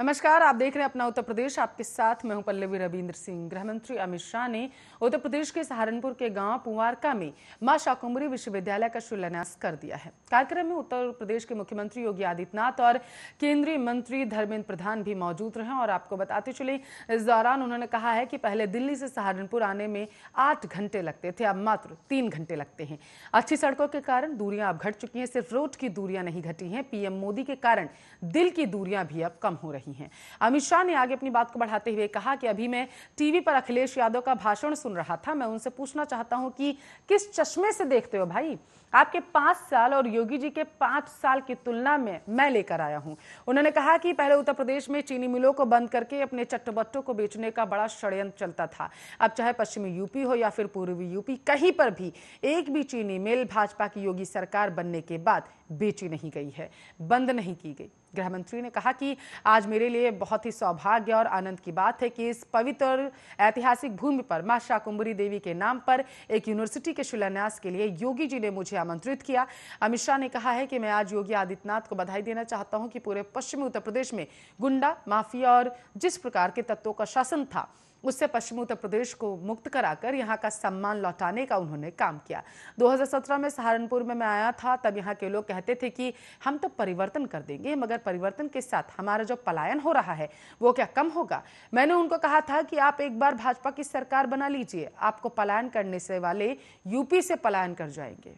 नमस्कार आप देख रहे हैं अपना उत्तर प्रदेश आपके साथ मैं हूं पल्लवी रविंद्र सिंह गृह मंत्री अमित शाह ने उत्तर प्रदेश के सहारनपुर के गांव पुवारका में मां शाकुम्भरी विश्वविद्यालय का शिलान्यास कर दिया है कार्यक्रम में उत्तर प्रदेश के मुख्यमंत्री योगी आदित्यनाथ और केंद्रीय मंत्री धर्मेंद्र प्रधान भी मौजूद रहे और आपको बताते चले इस दौरान उन्होंने कहा है कि पहले दिल्ली से सहारनपुर आने में आठ घंटे लगते थे अब मात्र तीन घंटे लगते हैं अच्छी सड़कों के कारण दूरियां अब घट चुकी हैं सिर्फ रोड की दूरियां नहीं घटी हैं पीएम मोदी के कारण दिल की दूरियां भी अब कम हो रही रही हैं अमित शाह ने आगे अपनी बात को बढ़ाते हुए कहा कि अभी मैं टीवी पर अखिलेश यादव का भाषण सुन रहा था मैं उनसे पूछना चाहता हूं कि किस चश्मे से देखते हो भाई आपके पांच साल और योगी जी के पांच साल की तुलना में मैं लेकर आया हूं उन्होंने कहा कि पहले उत्तर प्रदेश में चीनी मिलों को बंद करके अपने चट्टबट्टों को बेचने का बड़ा षड्यंत्र चलता था अब चाहे पश्चिमी यूपी हो या फिर पूर्वी यूपी कहीं पर भी एक भी चीनी मिल भाजपा की योगी सरकार बनने के बाद बेची नहीं गई है बंद नहीं की गई गृहमंत्री ने कहा कि आज मेरे लिए बहुत ही सौभाग्य और आनंद की बात है कि इस पवित्र ऐतिहासिक भूमि पर मां शाकुंभरी देवी के नाम पर एक यूनिवर्सिटी के शिलान्यास के लिए योगी जी ने मुझे आमंत्रित किया अमित शाह ने कहा है कि मैं आज योगी आदित्यनाथ को बधाई देना चाहता हूं कि पूरे पश्चिमी उत्तर प्रदेश में गुंडा माफिया और जिस प्रकार के तत्वों का शासन था उससे पश्चिमी उत्तर प्रदेश को मुक्त कराकर यहाँ का सम्मान लौटाने का उन्होंने काम किया 2017 में सहारनपुर में मैं आया था तब यहाँ के लोग कहते थे कि हम तो परिवर्तन कर देंगे मगर परिवर्तन के साथ हमारा जो पलायन हो रहा है वो क्या कम होगा मैंने उनको कहा था कि आप एक बार भाजपा की सरकार बना लीजिए आपको पलायन करने से वाले यूपी से पलायन कर जाएंगे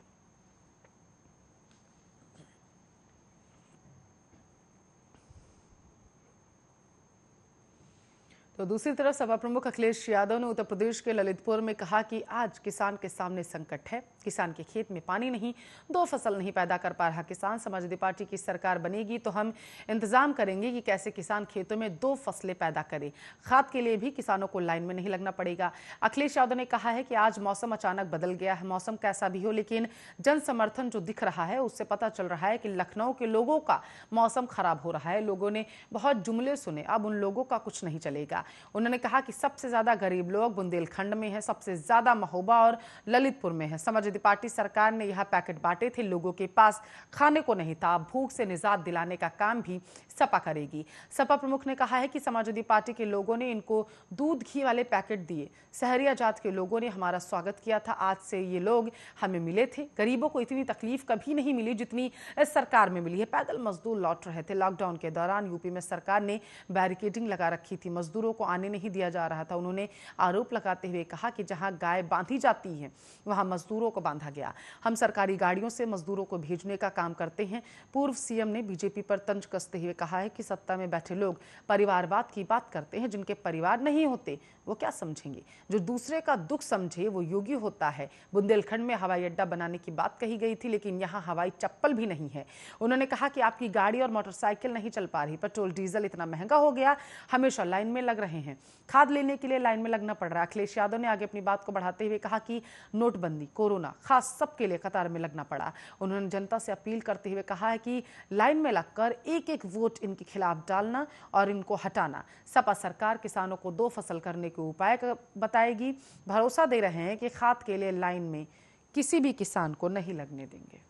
तो दूसरी तरफ सपा प्रमुख अखिलेश यादव ने उत्तर प्रदेश के ललितपुर में कहा कि आज किसान के सामने संकट है किसान के खेत में पानी नहीं दो फसल नहीं पैदा कर पा रहा किसान समाजवादी पार्टी की सरकार बनेगी तो हम इंतजाम करेंगे कि कैसे किसान खेतों में दो फसलें पैदा करें खाद के लिए भी किसानों को लाइन में नहीं लगना पड़ेगा अखिलेश यादव ने कहा है कि आज मौसम अचानक बदल गया है मौसम कैसा भी हो लेकिन जन समर्थन जो दिख रहा है उससे पता चल रहा है कि लखनऊ के लोगों का मौसम खराब हो रहा है लोगों ने बहुत जुमले सुने अब उन लोगों का कुछ नहीं चलेगा उन्होंने कहा कि सबसे ज़्यादा गरीब लोग बुंदेलखंड में है सबसे ज़्यादा महोबा और ललितपुर में है समाजवादी पार्टी सरकार ने यह पैकेट बांटे थे लोगों के पास खाने को नहीं था भूख से निजात दिलाने का काम भी सपा करेगी सपा प्रमुख ने कहा है कि समाजवादी पार्टी के लोगों ने इनको दूध घी वाले पैकेट दिए सहरिया जात के लोगों ने हमारा स्वागत किया था आज से ये लोग हमें मिले थे गरीबों को इतनी तकलीफ कभी नहीं मिली जितनी इस सरकार में मिली है पैदल मजदूर लौट रहे थे लॉकडाउन के दौरान यूपी में सरकार ने बैरिकेडिंग लगा रखी थी मजदूरों को आने नहीं दिया जा रहा था उन्होंने आरोप लगाते हुए कहा कि जहां गाय बांधी जाती है वहां मजदूरों को बांधा गया हम सरकारी गाड़ियों से मजदूरों को भेजने का काम करते हैं पूर्व सीएम ने बीजेपी पर तंज कसते हुए कहा है कि सत्ता में बैठे लोग परिवारवाद की बात करते हैं जिनके परिवार नहीं होते वो क्या समझेंगे जो दूसरे का दुख समझे वो योगी होता है बुंदेलखंड में हवाई अड्डा बनाने की बात कही गई थी लेकिन यहाँ हवाई चप्पल भी नहीं है उन्होंने कहा कि आपकी गाड़ी और मोटरसाइकिल नहीं चल पा रही पेट्रोल डीजल इतना महंगा हो गया हमेशा लाइन में लग रहे हैं खाद लेने के लिए लाइन में लगना पड़ रहा है अखिलेश यादव ने आगे अपनी बात को बढ़ाते हुए कहा कि नोटबंदी कोरोना खास सबके लिए कतार में लगना पड़ा उन्होंने जनता से अपील करते हुए कहा है कि लाइन में लगकर एक एक वोट इनके खिलाफ डालना और इनको हटाना सपा सरकार किसानों को दो फसल करने के उपाय बताएगी भरोसा दे रहे हैं कि खाद के लिए लाइन में किसी भी किसान को नहीं लगने देंगे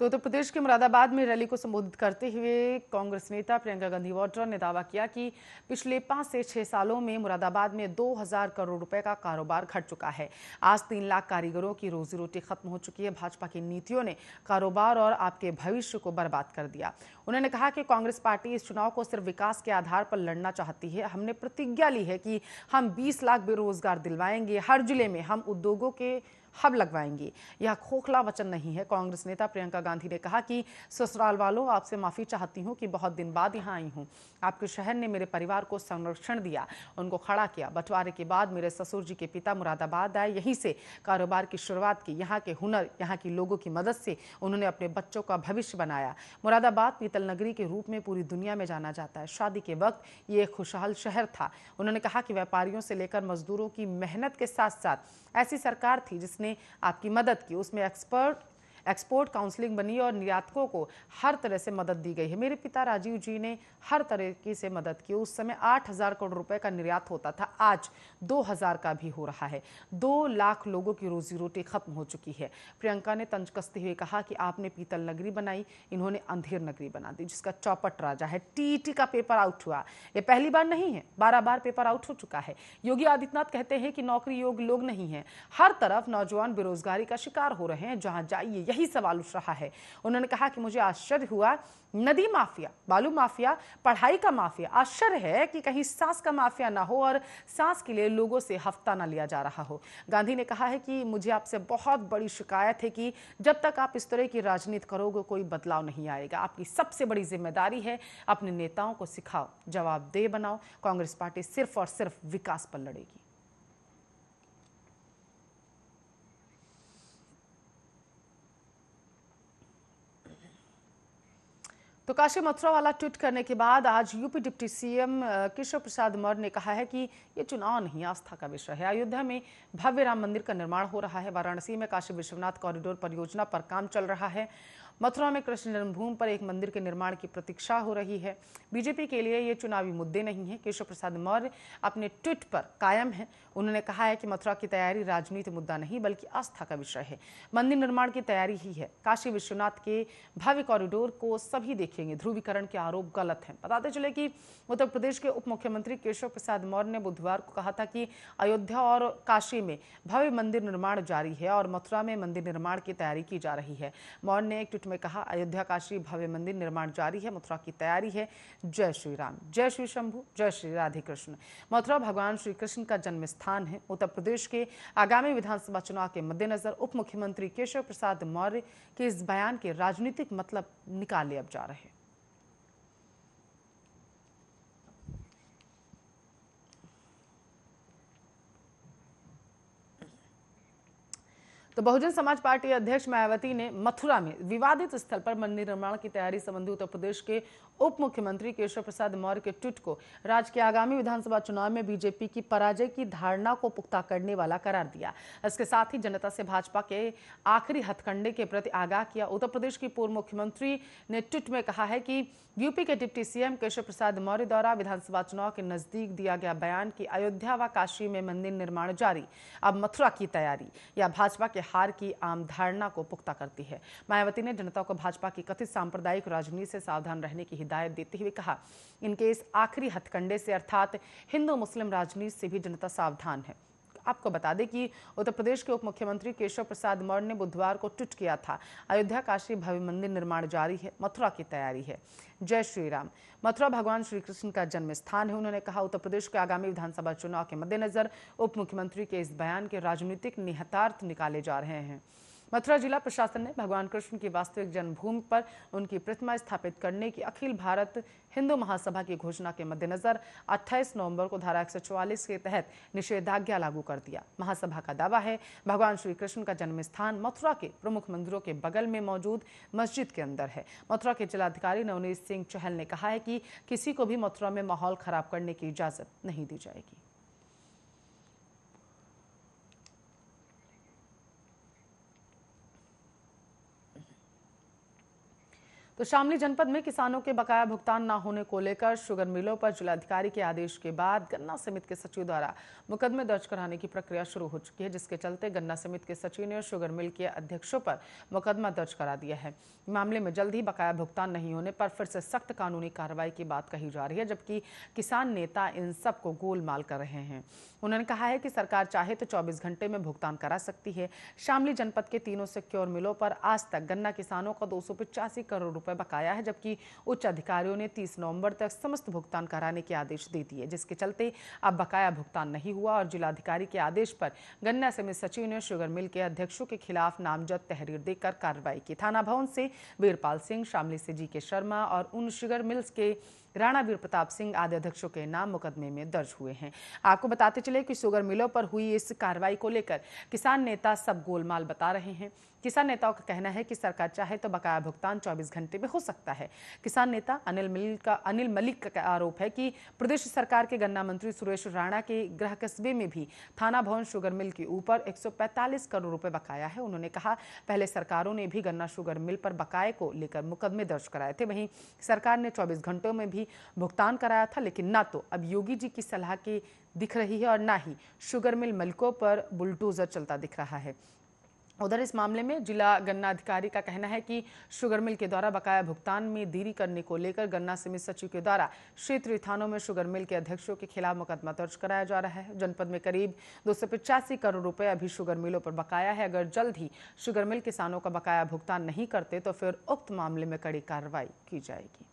तो उत्तर तो प्रदेश के मुरादाबाद में रैली को संबोधित करते हुए कांग्रेस नेता प्रियंका गांधी वाड्रा ने दावा किया कि पिछले पांच से छः सालों में मुरादाबाद में 2000 करोड़ रुपए का कारोबार घट चुका है आज तीन लाख कारीगरों की रोजी रोटी खत्म हो चुकी है भाजपा की नीतियों ने कारोबार और आपके भविष्य को बर्बाद कर दिया उन्होंने कहा कि कांग्रेस पार्टी इस चुनाव को सिर्फ विकास के आधार पर लड़ना चाहती है हमने प्रतिज्ञा ली है कि हम बीस लाख बेरोजगार दिलवाएंगे हर जिले में हम उद्योगों के हब लगवाएंगे यह खोखला वचन नहीं है कांग्रेस नेता प्रियंका गांधी ने कहा कि ससुराल वालों आपसे माफ़ी चाहती हूँ कि बहुत दिन बाद यहाँ आई हूँ आपके शहर ने मेरे परिवार को संरक्षण दिया उनको खड़ा किया बंटवारे के बाद मेरे ससुर जी के पिता मुरादाबाद आए यहीं से कारोबार की शुरुआत की यहाँ के हुनर यहाँ के लोगों की मदद से उन्होंने अपने बच्चों का भविष्य बनाया मुरादाबाद पीतल नगरी के रूप में पूरी दुनिया में जाना जाता है शादी के वक्त ये एक खुशहाल शहर था उन्होंने कहा कि व्यापारियों से लेकर मजदूरों की मेहनत के साथ साथ ऐसी सरकार थी जिसने उसने आपकी मदद की उसमें एक्सपर्ट एक्सपोर्ट काउंसलिंग बनी और निर्यातकों को हर तरह से मदद दी गई है मेरे पिता राजीव जी ने हर तरीके से मदद की उस समय आठ हजार करोड़ रुपए का निर्यात होता था आज दो हजार का भी हो रहा है दो लाख लोगों की रोजी रोटी खत्म हो चुकी है प्रियंका ने तंज कसते हुए कहा कि आपने पीतल नगरी बनाई इन्होंने अंधेर नगरी बना दी जिसका चौपट राजा है टी का पेपर आउट हुआ यह पहली बार नहीं है बारह बार पेपर आउट हो चुका है योगी आदित्यनाथ कहते हैं कि नौकरी योग लोग नहीं है हर तरफ नौजवान बेरोजगारी का शिकार हो रहे हैं जहां जाइए यही सवाल उठ रहा है उन्होंने कहा कि मुझे आश्चर्य हुआ नदी माफिया बालू माफिया पढ़ाई का माफिया आश्चर्य है कि कहीं सांस का माफिया ना हो और सांस के लिए लोगों से हफ्ता ना लिया जा रहा हो गांधी ने कहा है कि मुझे आपसे बहुत बड़ी शिकायत है कि जब तक आप इस तरह की राजनीति करोगे कोई बदलाव नहीं आएगा आपकी सबसे बड़ी जिम्मेदारी है अपने नेताओं को सिखाओ जवाबदेह बनाओ कांग्रेस पार्टी सिर्फ और सिर्फ विकास पर लड़ेगी तो काशी मथुरा वाला ट्वीट करने के बाद आज UP deputy CM Keshav Prasad Maurya ने कहा है कि ये चुनाव नहीं आस्था का विषय है अयोध्या में भव्य राम मंदिर का निर्माण हो रहा है वाराणसी में काशी विश्वनाथ कॉरिडोर परियोजना पर काम चल रहा है मथुरा में कृष्ण जन्मभूमि पर एक मंदिर के निर्माण की प्रतीक्षा हो रही है बीजेपी के लिए ये चुनावी मुद्दे नहीं है केशव प्रसाद मौर्य अपने ट्वीट पर कायम है उन्होंने कहा है कि मथुरा की तैयारी राजनीति मुद्दा नहीं बल्कि आस्था का विषय है मंदिर निर्माण की तैयारी ही है काशी विश्वनाथ के भव्य कॉरिडोर को सभी देखेंगे ध्रुवीकरण के आरोप गलत हैं बताते चले कि उत्तर प्रदेश के उप मुख्यमंत्री केशव प्रसाद मौर्य ने बुधवार को कहा था कि अयोध्या और काशी में भव्य मंदिर निर्माण जारी है और मथुरा में मंदिर निर्माण की तैयारी की जा रही है मौर्य ने एक ट्वीट में कहा अयोध्या काशी भव्य मंदिर निर्माण जारी है मथुरा की तैयारी है जय श्री राम जय श्री शंभु जय श्री राधे कृष्ण मथुरा भगवान श्री कृष्ण का जन्म स्थान है उत्तर प्रदेश के आगामी विधानसभा चुनाव के मद्देनजर उप मुख्यमंत्री केशव प्रसाद मौर्य के इस बयान के राजनीतिक मतलब निकाले अब जा रहे हैं तो बहुजन समाज पार्टी अध्यक्ष मायावती ने मथुरा में विवादित स्थल पर मंदिर निर्माण की तैयारी संबंधी उत्तर प्रदेश के उप मुख्यमंत्री केशव प्रसाद मौर्य के ट्वीट को राज्य के आगामी विधानसभा चुनाव में बीजेपी की पराजय की धारणा को पुख्ता करने वाला करार दिया इसके साथ ही जनता से भाजपा के आखिरी हथकंडे के प्रति आगाह किया उत्तर प्रदेश की पूर्व मुख्यमंत्री ने ट्वीट में कहा है कि यूपी के डिप्टी सीएम केशव प्रसाद मौर्य द्वारा विधानसभा चुनाव के नजदीक दिया गया बयान की अयोध्या व काशी में मंदिर निर्माण जारी अब मथुरा की तैयारी या भाजपा के बिहार की धारणा को पुख्ता करती है मायावती ने जनता को भाजपा की कथित सांप्रदायिक राजनीति से सावधान रहने की हिदायत देते हुए कहा इनके इस आखिरी हथकंडे से अर्थात हिंदू मुस्लिम राजनीति से भी जनता सावधान है आपको बता दें कि उत्तर प्रदेश के उप मुख्यमंत्री केशव प्रसाद मौर्य ने बुधवार को ट्वीट किया था अयोध्या काशी भव्य मंदिर निर्माण जारी है मथुरा की तैयारी है जय श्री राम मथुरा भगवान श्री कृष्ण का जन्म स्थान है उन्होंने कहा उत्तर प्रदेश के आगामी विधानसभा चुनाव के मद्देनजर उप मुख्यमंत्री के इस बयान के राजनीतिक निहतार्थ निकाले जा रहे हैं मथुरा जिला प्रशासन ने भगवान कृष्ण की वास्तविक जन्मभूमि पर उनकी प्रतिमा स्थापित करने की अखिल भारत हिंदू महासभा की घोषणा के मद्देनजर 28 नवंबर को धारा एक के तहत निषेधाज्ञा लागू कर दिया महासभा का दावा है भगवान श्री कृष्ण का जन्म स्थान मथुरा के प्रमुख मंदिरों के बगल में मौजूद मस्जिद के अंदर है मथुरा के जिलाधिकारी नवनीत सिंह चहल ने कहा है कि किसी को भी मथुरा में माहौल खराब करने की इजाजत नहीं दी जाएगी तो शामली जनपद में किसानों के बकाया भुगतान न होने को लेकर शुगर मिलों पर जिलाधिकारी के आदेश के बाद गन्ना समिति के सचिव द्वारा मुकदमे दर्ज कराने की प्रक्रिया शुरू हो चुकी है जिसके चलते गन्ना समिति के सचिव ने शुगर मिल के अध्यक्षों पर मुकदमा दर्ज करा दिया है मामले में जल्द ही बकाया भुगतान नहीं होने पर फिर से सख्त कानूनी कार्रवाई की बात कही जा रही है जबकि किसान नेता इन सबको गोलमाल कर रहे हैं उन्होंने कहा है कि सरकार चाहे तो चौबीस घंटे में भुगतान करा सकती है शामली जनपद के तीनों सिक्योर मिलों पर आज तक गन्ना किसानों को दो करोड़ रुपए रुपए बकाया है जबकि उच्च अधिकारियों ने 30 नवंबर तक समस्त भुगतान कराने के आदेश दे दिए जिसके चलते अब बकाया भुगतान नहीं हुआ और जिलाधिकारी के आदेश पर गन्ना समिति सचिव ने शुगर मिल के अध्यक्षों के खिलाफ नामजद तहरीर देकर कार्रवाई की थाना भवन से वीरपाल सिंह शामली से जी के शर्मा और उन शुगर मिल्स के राणा वीर प्रताप सिंह आदि अध्यक्षों के नाम मुकदमे में दर्ज हुए हैं आपको बताते चले कि शुगर मिलों पर हुई इस कार्रवाई को लेकर किसान नेता सब गोलमाल बता रहे हैं किसान नेताओं का कहना है कि सरकार चाहे तो बकाया भुगतान 24 घंटे में हो सकता है किसान नेता अनिल मलिक का अनिल मलिक का आरोप है कि प्रदेश सरकार के गन्ना मंत्री सुरेश राणा के गृह कस्बे में भी थाना भवन शुगर मिल के ऊपर 145 करोड़ रुपए बकाया है उन्होंने कहा पहले सरकारों ने भी गन्ना शुगर मिल पर बकाए को लेकर मुकदमे दर्ज कराए थे वहीं सरकार ने चौबीस घंटों में भी ही भुगतान कराया था लेकिन ना तो अब योगी जी की सलाह की दिख रही है और ना ही शुगर मिल मलकों पर बुलडोजर चलता दिख रहा है उधर इस मामले में जिला गन्ना अधिकारी का कहना है कि शुगर मिल के द्वारा बकाया भुगतान में देरी करने को लेकर गन्ना समिति सचिव के द्वारा क्षेत्रीय थानों में शुगर मिल के अध्यक्षों के खिलाफ मुकदमा दर्ज कराया जा रहा है जनपद में करीब दो करोड़ रुपए अभी शुगर मिलों पर बकाया है अगर जल्द ही शुगर मिल किसानों का बकाया भुगतान नहीं करते तो फिर उक्त मामले में कड़ी कार्रवाई की जाएगी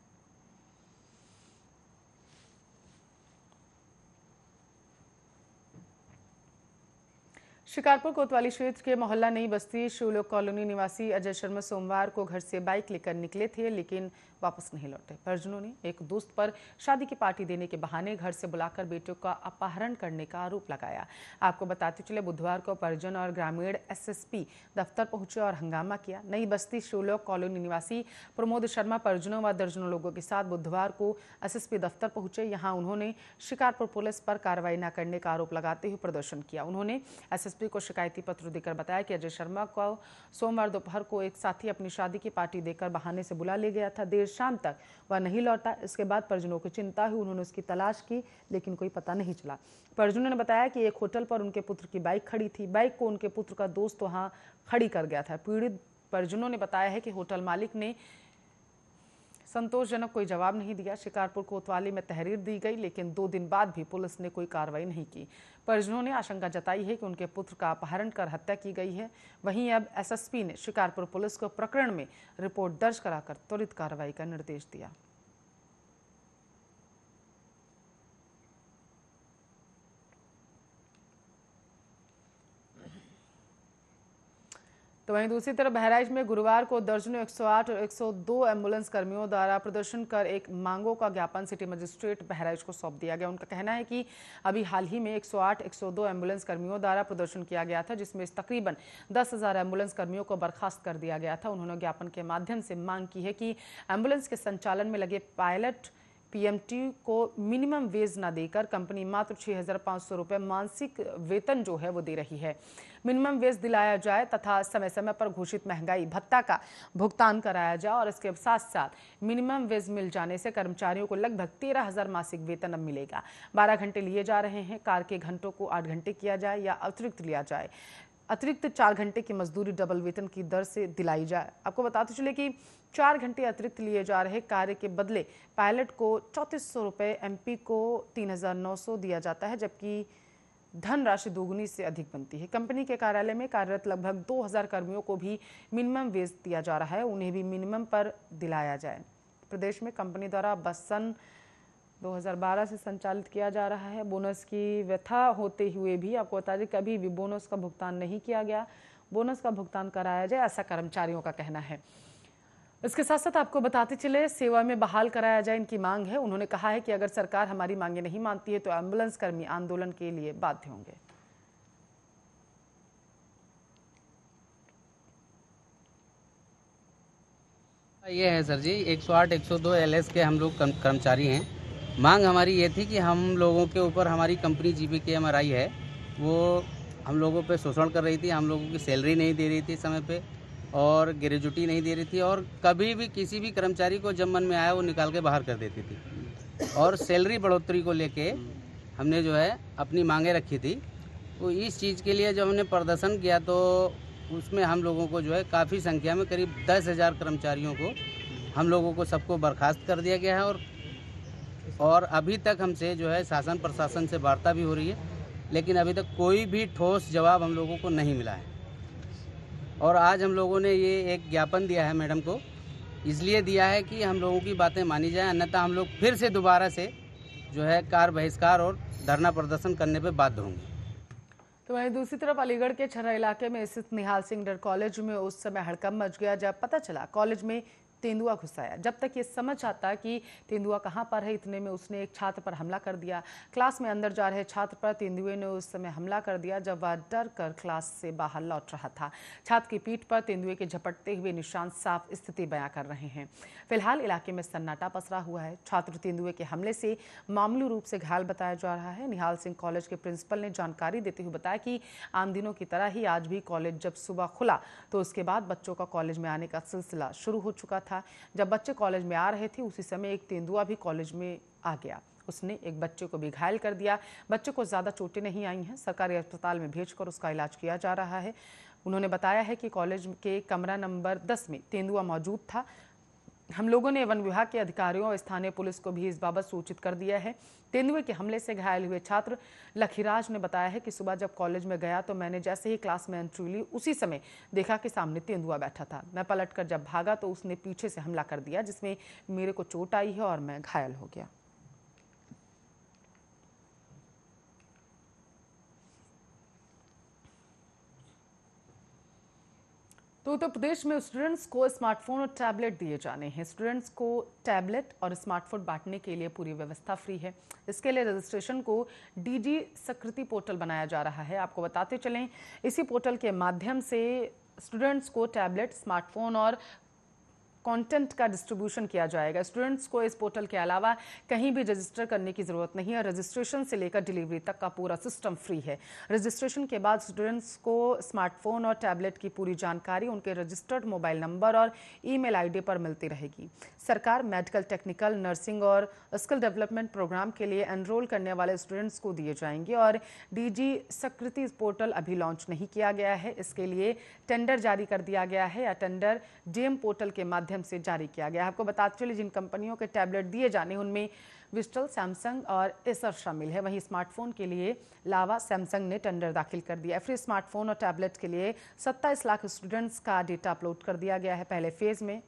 शिकारपुर कोतवाली क्षेत्र के मोहल्ला नई बस्ती शिवलोक कॉलोनी निवासी अजय शर्मा सोमवार को घर से बाइक लेकर निकले थे लेकिन वापस नहीं लौटे परिजनों ने एक दोस्त पर शादी की पार्टी देने के बहाने घर से बुलाकर बेटियों का अपहरण करने का आरोप लगाया आपको बताते चले बुधवार को परिजन और ग्रामीण एसएसपी दफ्तर पहुंचे और हंगामा किया नई बस्ती शिवलोक कॉलोनी निवासी प्रमोद शर्मा परिजनों व दर्जनों लोगों के साथ बुधवार को एसएसपी दफ्तर पहुंचे यहाँ उन्होंने शिकारपुर पुलिस पर कार्रवाई न करने का आरोप लगाते हुए प्रदर्शन किया उन्होंने एसएसपी मंत्री को शिकायती पत्र देकर बताया कि अजय शर्मा को सोमवार दोपहर को एक साथी अपनी शादी की पार्टी देकर बहाने से बुला ले गया था देर शाम तक वह नहीं लौटा इसके बाद परिजनों की चिंता हुई उन्होंने उसकी तलाश की लेकिन कोई पता नहीं चला परिजनों ने बताया कि एक होटल पर उनके पुत्र की बाइक खड़ी थी बाइक को उनके पुत्र का दोस्त वहाँ खड़ी कर गया था पीड़ित परिजनों ने बताया है कि होटल मालिक ने संतोषजनक कोई जवाब नहीं दिया शिकारपुर कोतवाली में तहरीर दी गई लेकिन दो दिन बाद भी पुलिस ने कोई कार्रवाई नहीं की परिजनों ने आशंका जताई है कि उनके पुत्र का अपहरण कर हत्या की गई है वहीं अब एसएसपी ने शिकारपुर पुलिस को प्रकरण में रिपोर्ट दर्ज कराकर त्वरित कार्रवाई का निर्देश दिया तो वहीं दूसरी तरफ बहराइच में गुरुवार को दर्जनों 108 और 102 एम्बुलेंस कर्मियों द्वारा प्रदर्शन कर एक मांगों का ज्ञापन सिटी मजिस्ट्रेट बहराइच को सौंप दिया गया उनका कहना है कि अभी हाल ही में 108, 102 एम्बुलेंस कर्मियों द्वारा प्रदर्शन किया गया था जिसमें तकरीबन दस हज़ार एम्बुलेंस कर्मियों को बर्खास्त कर दिया गया था उन्होंने ज्ञापन के माध्यम से मांग की है कि एम्बुलेंस के संचालन में लगे पायलट पीएमटी को मिनिमम वेज ना देकर कंपनी मात्र छः हजार पाँच सौ रुपये मानसिक वेतन जो है वो दे रही है मिनिमम वेज दिलाया जाए तथा समय समय पर घोषित महंगाई भत्ता का भुगतान कराया जाए और इसके साथ साथ मिनिमम वेज मिल जाने से कर्मचारियों को लगभग तेरह हजार मासिक वेतन अब मिलेगा बारह घंटे लिए जा रहे हैं कार के घंटों को आठ घंटे किया जाए या अतिरिक्त लिया जाए अतिरिक्त चार घंटे की मजदूरी डबल वेतन की दर से दिलाई जाए आपको बताते चले कि चार घंटे अतिरिक्त लिए जा रहे कार्य के बदले पायलट को चौंतीस सौ रुपये एम को तीन हज़ार नौ सौ दिया जाता है जबकि धनराशि दोगुनी से अधिक बनती है कंपनी के कार्यालय में कार्यरत लगभग 2000 कर्मियों को भी मिनिमम वेज दिया जा रहा है उन्हें भी मिनिमम पर दिलाया जाए प्रदेश में कंपनी द्वारा बस सन 2012 से संचालित किया जा रहा है बोनस की व्यथा होते हुए भी आपको बता दें कभी भी बोनस का भुगतान नहीं किया गया बोनस का भुगतान कराया जाए ऐसा कर्मचारियों का कहना है इसके साथ साथ आपको बताते चले सेवा में बहाल कराया जाए इनकी मांग है उन्होंने कहा है कि अगर सरकार हमारी मांगे नहीं मानती है तो एम्बुलेंस कर्मी आंदोलन के लिए बाध्य होंगे ये है सर जी 108, 102 एलएस के हम लोग कर्मचारी हैं मांग हमारी ये थी कि हम लोगों के ऊपर हमारी company G P K M R I है वो हम लोगों पे शोषण कर रही थी हम लोगों की सैलरी नहीं दे रही थी समय पे और ग्रेजुटी नहीं दे रही थी और कभी भी किसी भी कर्मचारी को जब मन में आया वो निकाल के बाहर कर देती थी और सैलरी बढ़ोतरी को लेके हमने जो है अपनी मांगें रखी थी तो इस चीज़ के लिए जब हमने प्रदर्शन किया तो उसमें हम लोगों को जो है काफ़ी संख्या में करीब दस हज़ार कर्मचारियों को हम लोगों को सबको बर्खास्त कर दिया गया है और और अभी तक हमसे जो है शासन प्रशासन से वार्ता भी हो रही है लेकिन अभी तक कोई भी ठोस जवाब हम लोगों को नहीं मिला है और आज हम लोगों ने ये एक ज्ञापन दिया है मैडम को इसलिए दिया है कि हम लोगों की बातें मानी जाए अन्यथा हम लोग फिर से दोबारा से जो है कार बहिष्कार और धरना प्रदर्शन करने पर बाध्य होंगे तो वहीं दूसरी तरफ अलीगढ़ के छरा इलाके में स्थित निहाल सिंह डर कॉलेज में उस समय हड़कम मच गया जब पता चला कॉलेज में तेंदुआ घुसाया जब तक ये समझ आता कि तेंदुआ कहाँ पर है इतने में उसने एक छात्र पर हमला कर दिया क्लास में अंदर जा रहे छात्र पर तेंदुए ने उस समय हमला कर दिया जब वह डर कर क्लास से बाहर लौट रहा था छात्र की पीठ पर तेंदुए के झपटते हुए निशान साफ स्थिति बयां कर रहे हैं फिलहाल इलाके में सन्नाटा पसरा हुआ है छात्र तेंदुए के हमले से मामूली रूप से घायल बताया जा रहा है निहाल सिंह कॉलेज के प्रिंसिपल ने जानकारी देते हुए बताया कि आम दिनों की तरह ही आज भी कॉलेज जब सुबह खुला तो उसके बाद बच्चों का कॉलेज में आने का सिलसिला शुरू हो चुका था था जब बच्चे कॉलेज में आ रहे थे उसी समय एक तेंदुआ भी कॉलेज में आ गया उसने एक बच्चे को भी घायल कर दिया बच्चे को ज़्यादा चोटें नहीं आई हैं सरकारी अस्पताल में भेजकर उसका इलाज किया जा रहा है उन्होंने बताया है कि कॉलेज के कमरा नंबर 10 में तेंदुआ मौजूद था हम लोगों ने वन विभाग के अधिकारियों और स्थानीय पुलिस को भी इस बाबत सूचित कर दिया है तेंदुए के हमले से घायल हुए छात्र लखीराज ने बताया है कि सुबह जब कॉलेज में गया तो मैंने जैसे ही क्लास में एंट्री ली उसी समय देखा कि सामने तेंदुआ बैठा था मैं पलटकर जब भागा तो उसने पीछे से हमला कर दिया जिसमें मेरे को चोट आई है और मैं घायल हो गया तो उत्तर प्रदेश में स्टूडेंट्स को स्मार्टफोन और टैबलेट दिए जाने हैं स्टूडेंट्स को टैबलेट और स्मार्टफोन बांटने के लिए पूरी व्यवस्था फ्री है इसके लिए रजिस्ट्रेशन को डीजी सकृति पोर्टल बनाया जा रहा है आपको बताते चलें इसी पोर्टल के माध्यम से स्टूडेंट्स को टैबलेट स्मार्टफोन और कंटेंट का डिस्ट्रीब्यूशन किया जाएगा स्टूडेंट्स को इस पोर्टल के अलावा कहीं भी रजिस्टर करने की ज़रूरत नहीं है रजिस्ट्रेशन से लेकर डिलीवरी तक का पूरा सिस्टम फ्री है रजिस्ट्रेशन के बाद स्टूडेंट्स को स्मार्टफोन और टैबलेट की पूरी जानकारी उनके रजिस्टर्ड मोबाइल नंबर और ई मेल पर मिलती रहेगी सरकार मेडिकल टेक्निकल नर्सिंग और स्किल डेवलपमेंट प्रोग्राम के लिए एनरोल करने वाले स्टूडेंट्स को दिए जाएंगे और डीजी सकृति पोर्टल अभी लॉन्च नहीं किया गया है इसके लिए टेंडर जारी कर दिया गया है या टेंडर डीएम पोर्टल के माध्यम माध्यम से जारी किया गया आपको बताते चले जिन कंपनियों के टैबलेट दिए जाने उनमें विस्टल सैमसंग और एसर शामिल है वहीं स्मार्टफोन के लिए लावा सैमसंग ने टेंडर दाखिल कर दिया फ्री स्मार्टफोन और टैबलेट के लिए 27 लाख स्टूडेंट्स का डेटा अपलोड कर दिया गया है पहले फेज में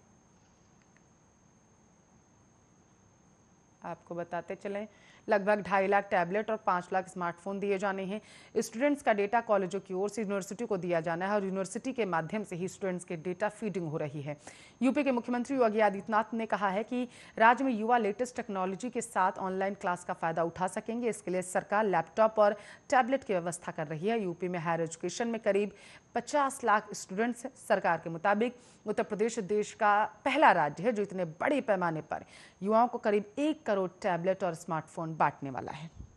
आपको बताते चलें लगभग ढाई लाख टैबलेट और पांच लाख स्मार्टफोन दिए जाने हैं स्टूडेंट्स का डेटा कॉलेजों की ओर से यूनिवर्सिटी को दिया जाना है और यूनिवर्सिटी के माध्यम से ही स्टूडेंट्स के डेटा फीडिंग हो रही है यूपी के मुख्यमंत्री योगी आदित्यनाथ ने कहा है कि राज्य में युवा लेटेस्ट टेक्नोलॉजी के साथ ऑनलाइन क्लास का फायदा उठा सकेंगे इसके लिए सरकार लैपटॉप और टैबलेट की व्यवस्था कर रही है यूपी में हायर एजुकेशन में करीब पचास लाख स्टूडेंट्स सरकार के मुताबिक उत्तर प्रदेश देश का पहला राज्य है जो इतने बड़े पैमाने पर युवाओं को करीब एक करोड़ टैबलेट और स्मार्टफोन बांटने वाला है